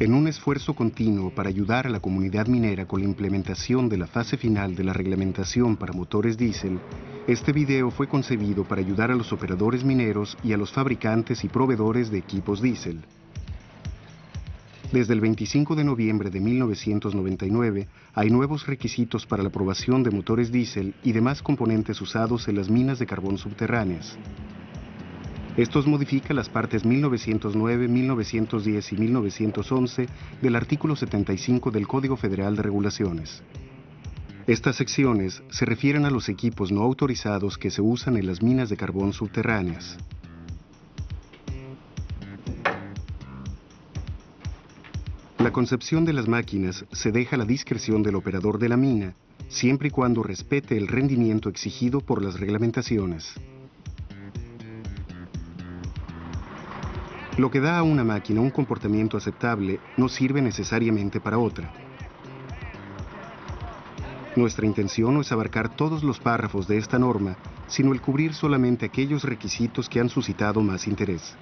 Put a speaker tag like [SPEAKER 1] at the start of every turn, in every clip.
[SPEAKER 1] En un esfuerzo continuo para ayudar a la comunidad minera con la implementación de la fase final de la reglamentación para motores diésel, este video fue concebido para ayudar a los operadores mineros y a los fabricantes y proveedores de equipos diésel. Desde el 25 de noviembre de 1999 hay nuevos requisitos para la aprobación de motores diésel y demás componentes usados en las minas de carbón subterráneas. Estos modifica las partes 1909, 1910 y 1911 del artículo 75 del Código Federal de Regulaciones. Estas secciones se refieren a los equipos no autorizados que se usan en las minas de carbón subterráneas. La concepción de las máquinas se deja a la discreción del operador de la mina, siempre y cuando respete el rendimiento exigido por las reglamentaciones. Lo que da a una máquina un comportamiento aceptable no sirve necesariamente para otra. Nuestra intención no es abarcar todos los párrafos de esta norma, sino el cubrir solamente aquellos requisitos que han suscitado más interés.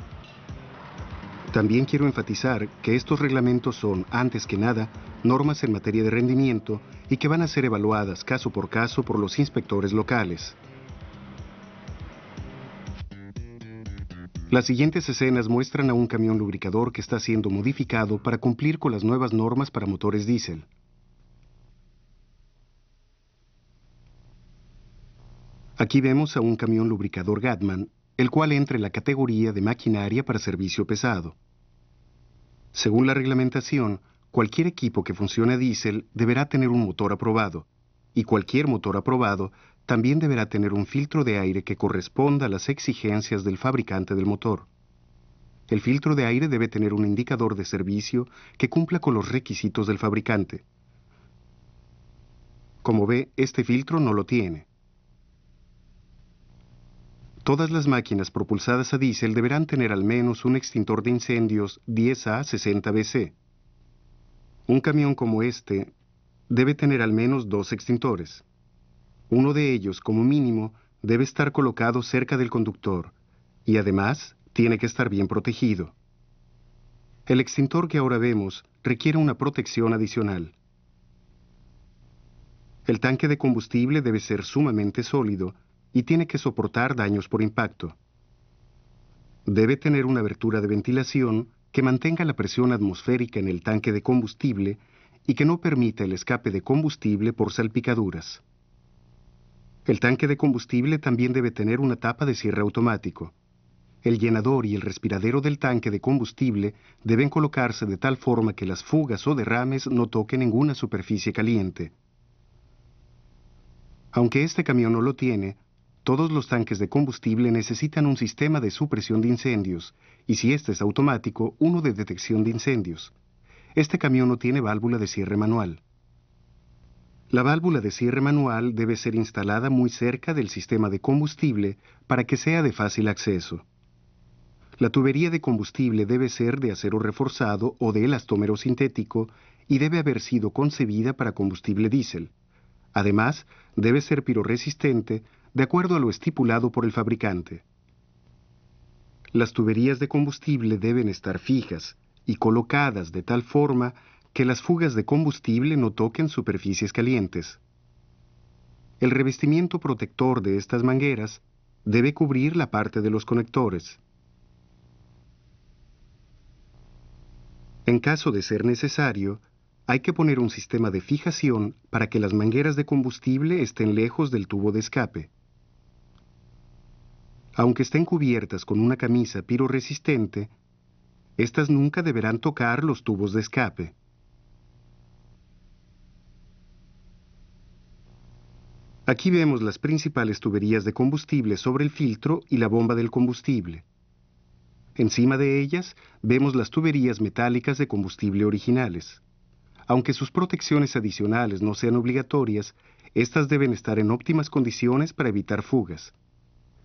[SPEAKER 1] También quiero enfatizar que estos reglamentos son, antes que nada, normas en materia de rendimiento y que van a ser evaluadas caso por caso por los inspectores locales. Las siguientes escenas muestran a un camión lubricador que está siendo modificado para cumplir con las nuevas normas para motores diésel. Aquí vemos a un camión lubricador Gatman, el cual entra en la categoría de maquinaria para servicio pesado. Según la reglamentación, cualquier equipo que funcione a diésel deberá tener un motor aprobado, y cualquier motor aprobado también deberá tener un filtro de aire que corresponda a las exigencias del fabricante del motor. El filtro de aire debe tener un indicador de servicio que cumpla con los requisitos del fabricante. Como ve, este filtro no lo tiene. Todas las máquinas propulsadas a diésel deberán tener al menos un extintor de incendios 10A60BC. Un camión como este debe tener al menos dos extintores. Uno de ellos, como mínimo, debe estar colocado cerca del conductor y además tiene que estar bien protegido. El extintor que ahora vemos requiere una protección adicional. El tanque de combustible debe ser sumamente sólido y tiene que soportar daños por impacto. Debe tener una abertura de ventilación que mantenga la presión atmosférica en el tanque de combustible y que no permita el escape de combustible por salpicaduras. El tanque de combustible también debe tener una tapa de cierre automático. El llenador y el respiradero del tanque de combustible deben colocarse de tal forma que las fugas o derrames no toquen ninguna superficie caliente. Aunque este camión no lo tiene, todos los tanques de combustible necesitan un sistema de supresión de incendios, y si este es automático, uno de detección de incendios. Este camión no tiene válvula de cierre manual. La válvula de cierre manual debe ser instalada muy cerca del sistema de combustible para que sea de fácil acceso. La tubería de combustible debe ser de acero reforzado o de elastómero sintético y debe haber sido concebida para combustible diésel. Además, debe ser piroresistente de acuerdo a lo estipulado por el fabricante. Las tuberías de combustible deben estar fijas y colocadas de tal forma que las fugas de combustible no toquen superficies calientes. El revestimiento protector de estas mangueras debe cubrir la parte de los conectores. En caso de ser necesario, hay que poner un sistema de fijación para que las mangueras de combustible estén lejos del tubo de escape. Aunque estén cubiertas con una camisa piroresistente, estas nunca deberán tocar los tubos de escape. Aquí vemos las principales tuberías de combustible sobre el filtro y la bomba del combustible. Encima de ellas vemos las tuberías metálicas de combustible originales. Aunque sus protecciones adicionales no sean obligatorias, estas deben estar en óptimas condiciones para evitar fugas.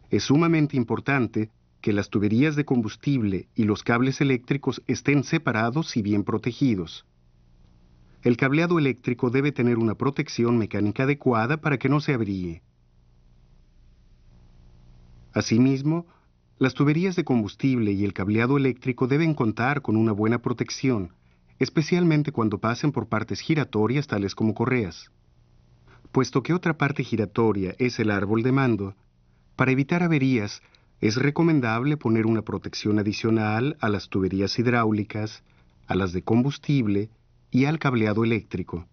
[SPEAKER 1] Es sumamente importante que las tuberías de combustible y los cables eléctricos estén separados y bien protegidos. El cableado eléctrico debe tener una protección mecánica adecuada para que no se abríe. Asimismo, las tuberías de combustible y el cableado eléctrico deben contar con una buena protección, especialmente cuando pasen por partes giratorias tales como correas. Puesto que otra parte giratoria es el árbol de mando, para evitar averías es recomendable poner una protección adicional a las tuberías hidráulicas, a las de combustible y al cableado eléctrico.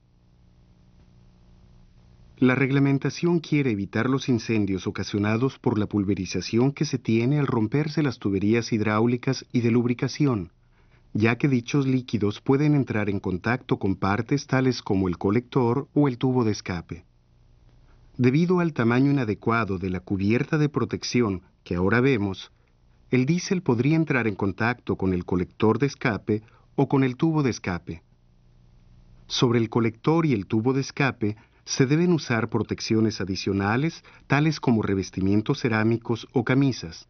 [SPEAKER 1] La reglamentación quiere evitar los incendios ocasionados por la pulverización que se tiene al romperse las tuberías hidráulicas y de lubricación, ya que dichos líquidos pueden entrar en contacto con partes tales como el colector o el tubo de escape. Debido al tamaño inadecuado de la cubierta de protección que ahora vemos, el diésel podría entrar en contacto con el colector de escape o con el tubo de escape sobre el colector y el tubo de escape se deben usar protecciones adicionales, tales como revestimientos cerámicos o camisas.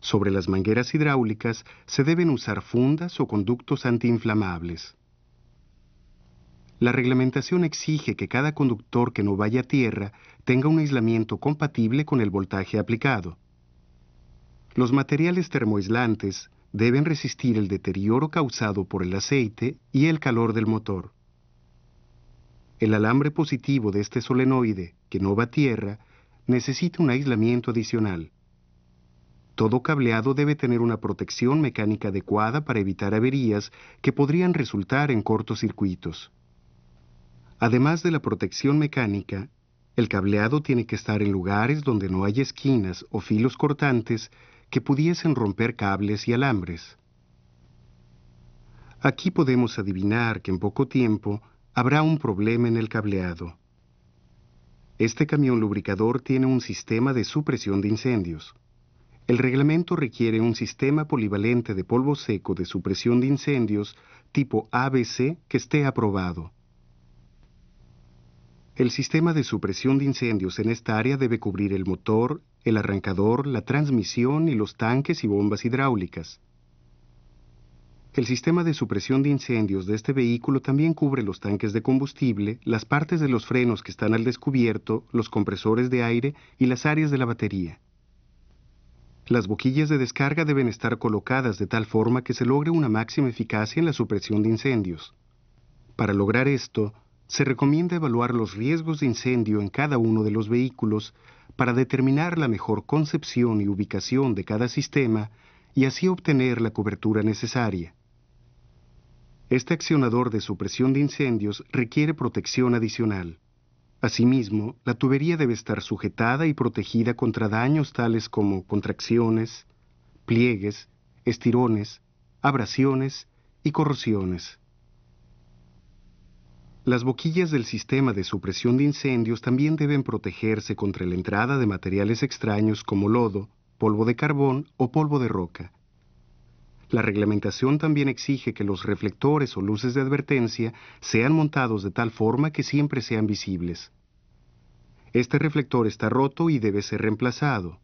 [SPEAKER 1] Sobre las mangueras hidráulicas se deben usar fundas o conductos antiinflamables. La reglamentación exige que cada conductor que no vaya a tierra tenga un aislamiento compatible con el voltaje aplicado. Los materiales termoaislantes deben resistir el deterioro causado por el aceite y el calor del motor. El alambre positivo de este solenoide, que no va a tierra, necesita un aislamiento adicional. Todo cableado debe tener una protección mecánica adecuada para evitar averías que podrían resultar en cortocircuitos. Además de la protección mecánica, el cableado tiene que estar en lugares donde no hay esquinas o filos cortantes que pudiesen romper cables y alambres. Aquí podemos adivinar que en poco tiempo habrá un problema en el cableado. Este camión lubricador tiene un sistema de supresión de incendios. El reglamento requiere un sistema polivalente de polvo seco de supresión de incendios tipo ABC que esté aprobado. El sistema de supresión de incendios en esta área debe cubrir el motor, el arrancador, la transmisión y los tanques y bombas hidráulicas el sistema de supresión de incendios de este vehículo también cubre los tanques de combustible, las partes de los frenos que están al descubierto, los compresores de aire y las áreas de la batería. Las boquillas de descarga deben estar colocadas de tal forma que se logre una máxima eficacia en la supresión de incendios. Para lograr esto, se recomienda evaluar los riesgos de incendio en cada uno de los vehículos para determinar la mejor concepción y ubicación de cada sistema y así obtener la cobertura necesaria. Este accionador de supresión de incendios requiere protección adicional. Asimismo, la tubería debe estar sujetada y protegida contra daños tales como contracciones, pliegues, estirones, abrasiones y corrosiones. Las boquillas del sistema de supresión de incendios también deben protegerse contra la entrada de materiales extraños como lodo, polvo de carbón o polvo de roca. La reglamentación también exige que los reflectores o luces de advertencia sean montados de tal forma que siempre sean visibles. Este reflector está roto y debe ser reemplazado.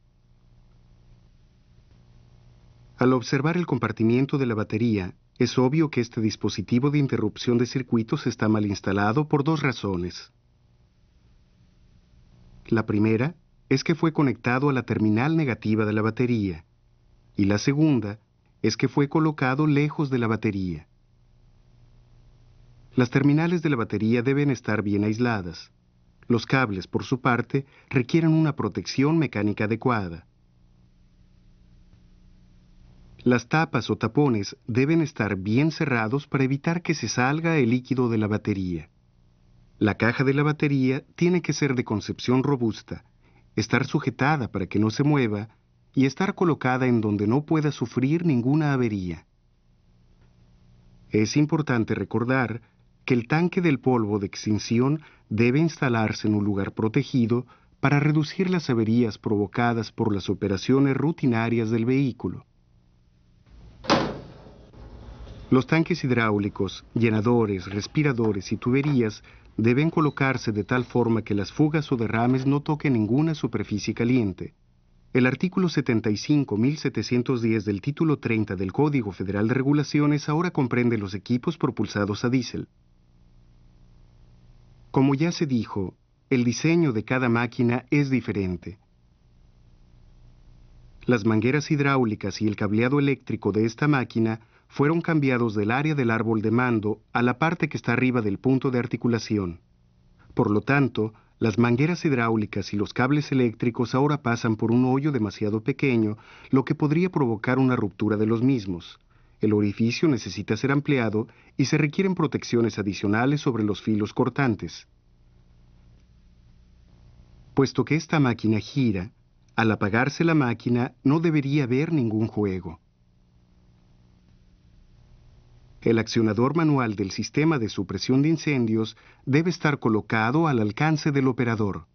[SPEAKER 1] Al observar el compartimiento de la batería, es obvio que este dispositivo de interrupción de circuitos está mal instalado por dos razones. La primera es que fue conectado a la terminal negativa de la batería y la segunda es que fue colocado lejos de la batería. Las terminales de la batería deben estar bien aisladas. Los cables, por su parte, requieren una protección mecánica adecuada. Las tapas o tapones deben estar bien cerrados para evitar que se salga el líquido de la batería. La caja de la batería tiene que ser de concepción robusta, estar sujetada para que no se mueva y estar colocada en donde no pueda sufrir ninguna avería. Es importante recordar que el tanque del polvo de extinción debe instalarse en un lugar protegido para reducir las averías provocadas por las operaciones rutinarias del vehículo. Los tanques hidráulicos, llenadores, respiradores y tuberías deben colocarse de tal forma que las fugas o derrames no toquen ninguna superficie caliente. El artículo 75710 del título 30 del Código Federal de Regulaciones ahora comprende los equipos propulsados a diésel. Como ya se dijo, el diseño de cada máquina es diferente. Las mangueras hidráulicas y el cableado eléctrico de esta máquina fueron cambiados del área del árbol de mando a la parte que está arriba del punto de articulación. Por lo tanto, las mangueras hidráulicas y los cables eléctricos ahora pasan por un hoyo demasiado pequeño, lo que podría provocar una ruptura de los mismos. El orificio necesita ser ampliado y se requieren protecciones adicionales sobre los filos cortantes. Puesto que esta máquina gira, al apagarse la máquina no debería haber ningún juego. El accionador manual del sistema de supresión de incendios debe estar colocado al alcance del operador.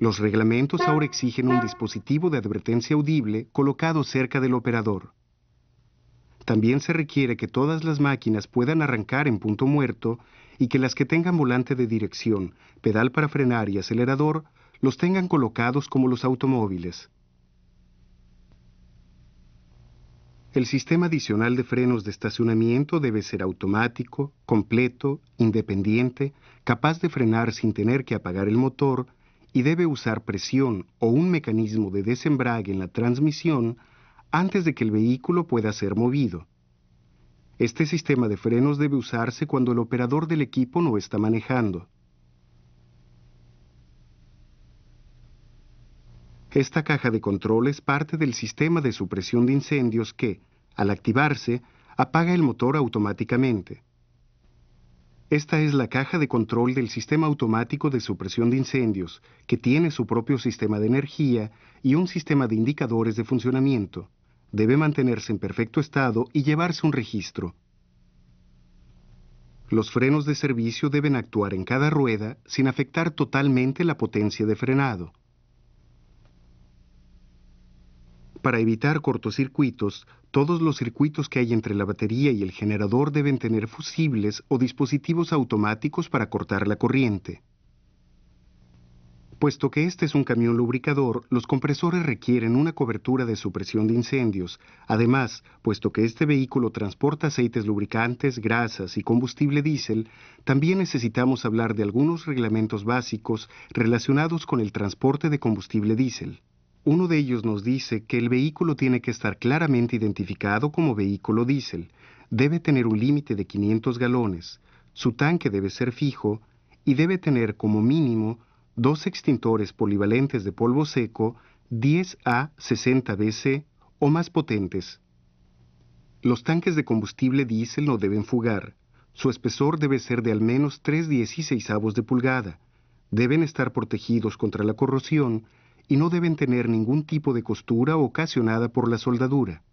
[SPEAKER 1] Los reglamentos ahora exigen un dispositivo de advertencia audible colocado cerca del operador. También se requiere que todas las máquinas puedan arrancar en punto muerto y que las que tengan volante de dirección, pedal para frenar y acelerador los tengan colocados como los automóviles. El sistema adicional de frenos de estacionamiento debe ser automático, completo, independiente, capaz de frenar sin tener que apagar el motor y debe usar presión o un mecanismo de desembrague en la transmisión antes de que el vehículo pueda ser movido. Este sistema de frenos debe usarse cuando el operador del equipo no está manejando. Esta caja de control es parte del sistema de supresión de incendios que, al activarse, apaga el motor automáticamente. Esta es la caja de control del sistema automático de supresión de incendios, que tiene su propio sistema de energía y un sistema de indicadores de funcionamiento. Debe mantenerse en perfecto estado y llevarse un registro. Los frenos de servicio deben actuar en cada rueda sin afectar totalmente la potencia de frenado. Para evitar cortocircuitos, todos los circuitos que hay entre la batería y el generador deben tener fusibles o dispositivos automáticos para cortar la corriente. Puesto que este es un camión lubricador, los compresores requieren una cobertura de supresión de incendios. Además, puesto que este vehículo transporta aceites lubricantes, grasas y combustible diésel, también necesitamos hablar de algunos reglamentos básicos relacionados con el transporte de combustible diésel. Uno de ellos nos dice que el vehículo tiene que estar claramente identificado como vehículo diésel, debe tener un límite de 500 galones, su tanque debe ser fijo y debe tener como mínimo dos extintores polivalentes de polvo seco 10A 60BC o más potentes. Los tanques de combustible diésel no deben fugar. Su espesor debe ser de al menos 3 16 de pulgada. Deben estar protegidos contra la corrosión y no deben tener ningún tipo de costura ocasionada por la soldadura.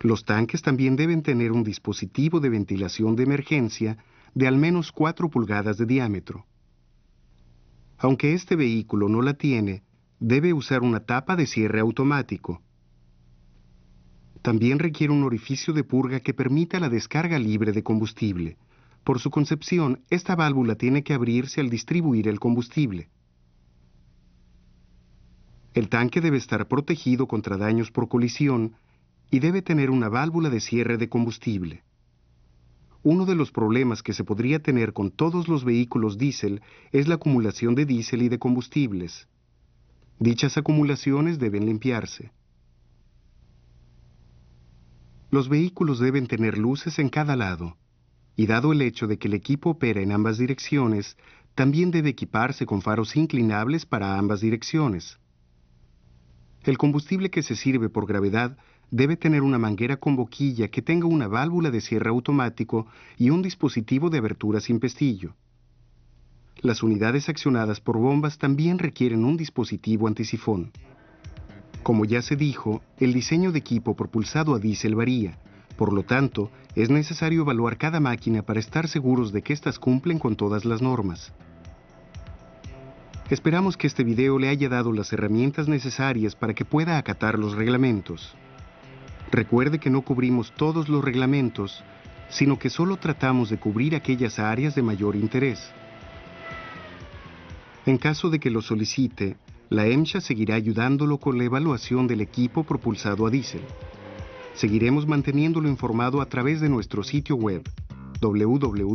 [SPEAKER 1] Los tanques también deben tener un dispositivo de ventilación de emergencia de al menos 4 pulgadas de diámetro. Aunque este vehículo no la tiene, debe usar una tapa de cierre automático. También requiere un orificio de purga que permita la descarga libre de combustible. Por su concepción, esta válvula tiene que abrirse al distribuir el combustible. El tanque debe estar protegido contra daños por colisión y debe tener una válvula de cierre de combustible. Uno de los problemas que se podría tener con todos los vehículos diésel es la acumulación de diésel y de combustibles. Dichas acumulaciones deben limpiarse. Los vehículos deben tener luces en cada lado, y dado el hecho de que el equipo opera en ambas direcciones, también debe equiparse con faros inclinables para ambas direcciones. El combustible que se sirve por gravedad debe tener una manguera con boquilla que tenga una válvula de cierre automático y un dispositivo de abertura sin pestillo. Las unidades accionadas por bombas también requieren un dispositivo antisifón. Como ya se dijo, el diseño de equipo propulsado a diésel varía. Por lo tanto, es necesario evaluar cada máquina para estar seguros de que éstas cumplen con todas las normas. Esperamos que este video le haya dado las herramientas necesarias para que pueda acatar los reglamentos. Recuerde que no cubrimos todos los reglamentos, sino que solo tratamos de cubrir aquellas áreas de mayor interés. En caso de que lo solicite, la EMSHA seguirá ayudándolo con la evaluación del equipo propulsado a diésel. Seguiremos manteniéndolo informado a través de nuestro sitio web www.msha.gov.